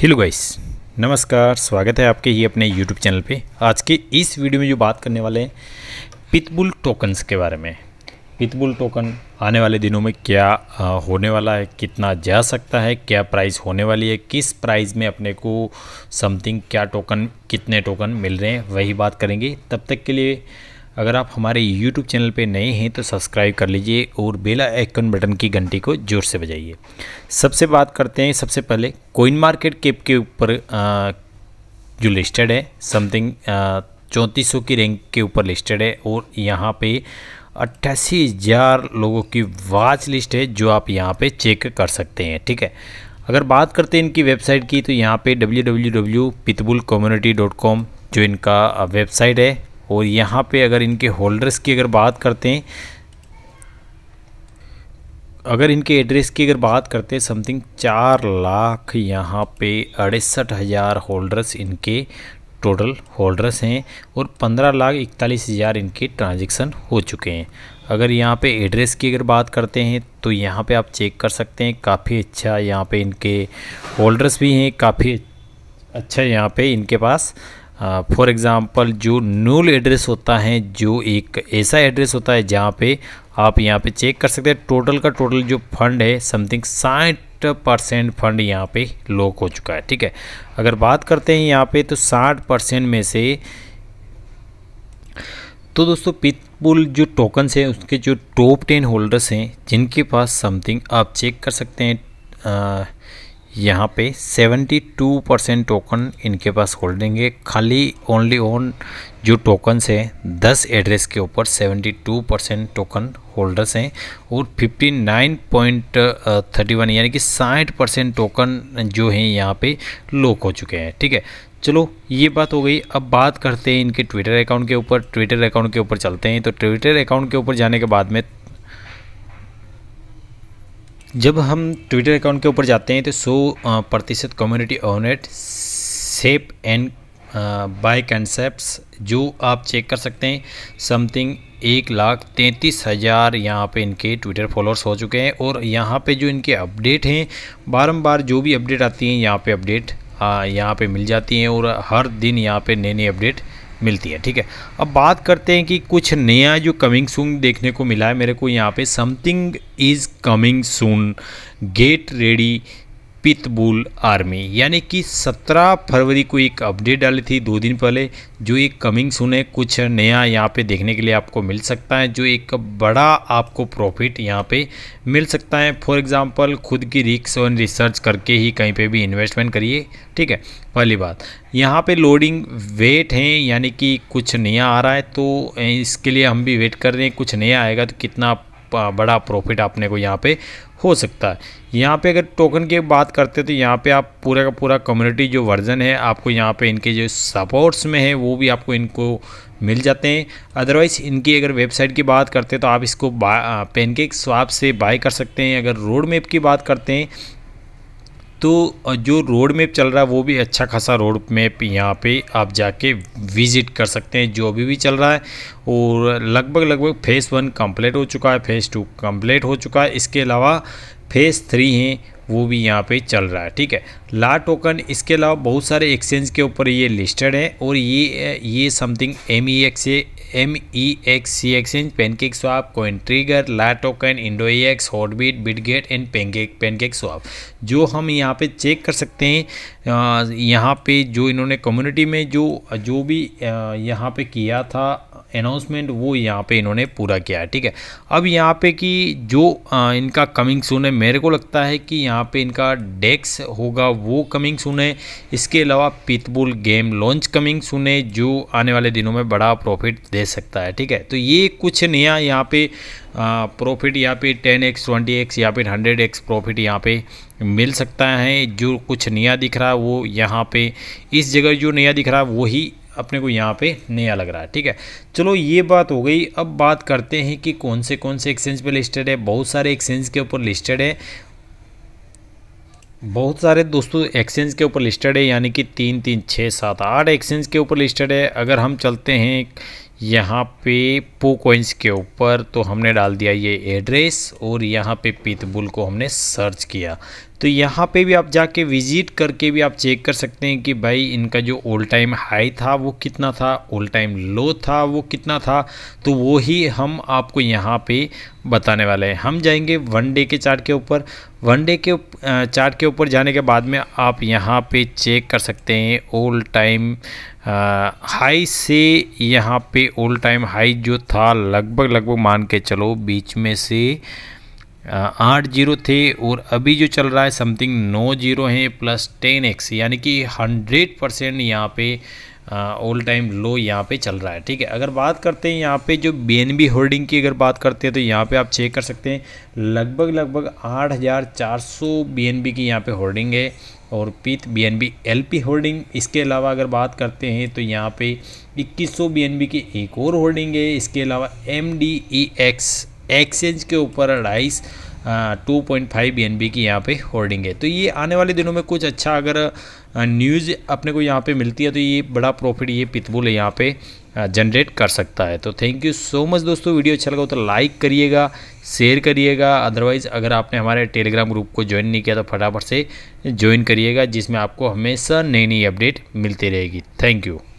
hello guys नमस्कार स्वागत है आपके ही अपने यूट्यूब चैनल पे आज के इस वीडियो में जो बात करने वाले हैं पितबुल टोकन्स के बारे में पितबुल टोकन आने वाले दिनों में क्या होने वाला है कितना जा सकता है क्या प्राइस होने वाली है किस प्राइस में अपने को समथिंग क्या टोकन कितने टोकन मिल रहे हैं वही बात करेंगे तब तक के लिए अगर आप हमारे यूट्यूब चैनल पर नए हैं तो सब्सक्राइब कर लीजिए और बेला आइकन बटन की घंटी को ज़ोर से बजाइए सबसे बात करते हैं सबसे पहले कोइन मार्केट कैप के ऊपर जो लिस्टेड है समथिंग चौंतीस की रैंक के ऊपर लिस्टेड है और यहाँ पे अट्ठासी हज़ार लोगों की वाच लिस्ट है जो आप यहाँ पे चेक कर सकते हैं ठीक है अगर बात करते हैं इनकी वेबसाइट की तो यहाँ पे कॉम जो इनका वेबसाइट है और यहाँ पे अगर इनके होल्डर्स की अगर बात करते हैं अगर इनके एड्रेस की अगर बात करते हैं समथिंग चार लाख यहाँ पे अड़सठ हज़ार होल्डर्स इनके टोटल होल्डर्स हैं और पंद्रह लाख इकतालीस हज़ार इनके ट्रांजेक्शन हो चुके हैं अगर यहाँ पे एड्रेस की अगर बात करते हैं तो यहाँ पे आप चेक कर सकते हैं काफ़ी अच्छा यहाँ पे इनके होल्डर्स भी हैं काफ़ी अच्छा यहाँ पे इनके पास फॉर uh, एग्ज़ाम्पल जो नूल एड्रेस होता है जो एक ऐसा एड्रेस होता है जहाँ पे आप यहाँ पे चेक कर सकते हैं टोटल का टोटल जो फंड है समथिंग साठ परसेंट फंड यहाँ पे लॉक हो चुका है ठीक है अगर बात करते हैं यहाँ पे तो साठ परसेंट में से तो दोस्तों पितपुल जो टोकन्स हैं उसके जो टॉप टेन होल्डर्स हैं जिनके पास समथिंग आप चेक कर सकते हैं uh, यहाँ पे 72 परसेंट टोकन इनके पास होल्डिंग है खाली ओनली ओन जो टोकन्स हैं 10 एड्रेस के ऊपर 72 परसेंट टोकन होल्डर्स हैं और 59.31 यानी कि साठ परसेंट टोकन जो हैं यहाँ पे लोक हो चुके हैं ठीक है चलो ये बात हो गई अब बात करते हैं इनके ट्विटर अकाउंट के ऊपर ट्विटर अकाउंट के ऊपर चलते हैं तो ट्विटर अकाउंट के ऊपर जाने के बाद में जब हम ट्विटर अकाउंट के ऊपर जाते हैं तो सौ प्रतिशत कम्युनिटी ऑनेट सेप एंड बाय कंसेप्ट जो आप चेक कर सकते हैं समथिंग एक लाख तैंतीस हज़ार यहाँ पे इनके ट्विटर फॉलोअर्स हो चुके हैं और यहाँ पे जो इनके अपडेट हैं बारंबार जो भी अपडेट आती हैं यहाँ पे अपडेट यहाँ पे मिल जाती हैं और हर दिन यहाँ पे नए नए अपडेट मिलती है ठीक है अब बात करते हैं कि कुछ नया जो कमिंग सून देखने को मिला है मेरे को यहाँ पे something is coming soon get ready Pitbull army यानी कि 17 फरवरी को एक अपडेट डाली थी दो दिन पहले जो एक कमिंग सुन है कुछ नया यहाँ पे देखने के लिए आपको मिल सकता है जो एक बड़ा आपको प्रॉफिट यहाँ पे मिल सकता है फॉर एग्जांपल खुद की रिक्स और रिसर्च करके ही कहीं पे भी इन्वेस्टमेंट करिए ठीक है पहली बात यहाँ पे लोडिंग वेट हैं यानी कि कुछ नया आ रहा है तो इसके लिए हम भी वेट कर रहे हैं कुछ नया आएगा तो कितना बड़ा प्रॉफिट आपने को यहाँ पे हो सकता है यहाँ पे अगर टोकन की बात करते तो यहाँ पे आप पूरा का पूरा कम्युनिटी जो वर्जन है आपको यहाँ पे इनके जो सपोर्ट्स में है वो भी आपको इनको मिल जाते हैं अदरवाइज़ इनकी अगर वेबसाइट की बात करते हैं तो आप इसको पेनकेक स्वाप से बाय कर सकते हैं अगर रोड मैप की बात करते हैं तो जो रोड मैप चल रहा है वो भी अच्छा खासा रोड मैप यहाँ पे आप जाके विज़िट कर सकते हैं जो अभी भी चल रहा है और लगभग लगभग फेज़ वन कंप्लीट हो चुका है फेज़ टू कंप्लीट हो चुका है इसके अलावा फेज़ थ्री हैं वो भी यहाँ पे चल रहा है ठीक है ला टोकन इसके अलावा बहुत सारे एक्सचेंज के ऊपर ये लिस्टेड है और ये ये समथिंग एम ई एक्स है M E X C exchange pancake swap coin trigger ला token X Hotbit Bitget and pancake pancake swap जो हम यहाँ पे चेक कर सकते हैं यहाँ पे जो इन्होंने कम्युनिटी में जो जो भी यहाँ पे किया था अनाउंसमेंट वो यहाँ पे इन्होंने पूरा किया है ठीक है अब यहाँ पे कि जो आ, इनका कमिंग सुन है मेरे को लगता है कि यहाँ पे इनका डेक्स होगा वो कमिंग सुन है इसके अलावा पितबुल गेम लॉन्च कमिंग सुन है जो आने वाले दिनों में बड़ा प्रॉफिट दे सकता है ठीक है तो ये कुछ नया यहाँ पे प्रॉफिट यहाँ पे ट्वेंटी एक्स या फिर हंड्रेड एक्स प्रॉफिट यहाँ पे मिल सकता है जो कुछ नया दिख रहा है वो यहाँ पे इस जगह जो नया दिख रहा है वही अपने को यहाँ पे नया लग रहा है ठीक है चलो ये बात हो गई अब बात करते हैं कि कौन से कौन से एक्सचेंज पे लिस्टेड है बहुत सारे एक्सचेंज के ऊपर लिस्टेड है बहुत सारे दोस्तों एक्सचेंज के ऊपर लिस्टेड है यानी कि तीन तीन छः सात आठ एक्सचेंज के ऊपर लिस्टेड है अगर हम चलते हैं यहाँ पे पो कोइंस के ऊपर तो हमने डाल दिया ये एड्रेस और यहाँ पे पितबुल को हमने सर्च किया तो यहाँ पे भी आप जाके विजिट करके भी आप चेक कर सकते हैं कि भाई इनका जो ऑल टाइम हाई था वो कितना था ओल्ड टाइम लो था वो कितना था तो वो ही हम आपको यहाँ पे बताने वाले हैं हम जाएंगे वन डे के चार्ट के ऊपर वन डे के चार्ट के ऊपर जाने के बाद में आप यहाँ पे चेक कर सकते हैं ओल्ड टाइम हाई से यहाँ पे ऑल टाइम हाई जो था लगभग लगभग मान के चलो बीच में से आठ जीरो थे और अभी जो चल रहा है समथिंग नौ जीरो हैं प्लस टेन एक्स यानी कि हंड्रेड परसेंट यहाँ पे ऑल टाइम लो यहाँ पे चल रहा है ठीक है अगर बात करते हैं यहाँ पे जो बी होल्डिंग की अगर बात करते हैं तो यहाँ पे आप चेक कर सकते हैं लगभग लगभग आठ हज़ार चार सौ बी की यहाँ पे होल्डिंग है और Pit B N B L P holding इसके अलावा अगर बात करते हैं तो यहाँ पे 2100 बी की एक और होल्डिंग है इसके अलावा M D E X exchange के ऊपर अढ़ाईस टू पॉइंट फाइव बी की यहाँ पे होल्डिंग है तो ये आने वाले दिनों में कुछ अच्छा अगर न्यूज़ अपने को यहाँ पे मिलती है तो ये बड़ा प्रॉफिट ये पितबुल यहाँ पे जनरेट कर सकता है तो थैंक यू सो मच दोस्तों वीडियो अच्छा लगा तो लाइक करिएगा शेयर करिएगा अदरवाइज़ अगर आपने हमारे टेलीग्राम ग्रुप को ज्वाइन नहीं किया तो फटाफट से ज्वाइन करिएगा जिसमें आपको हमेशा नई नई अपडेट मिलती रहेगी थैंक यू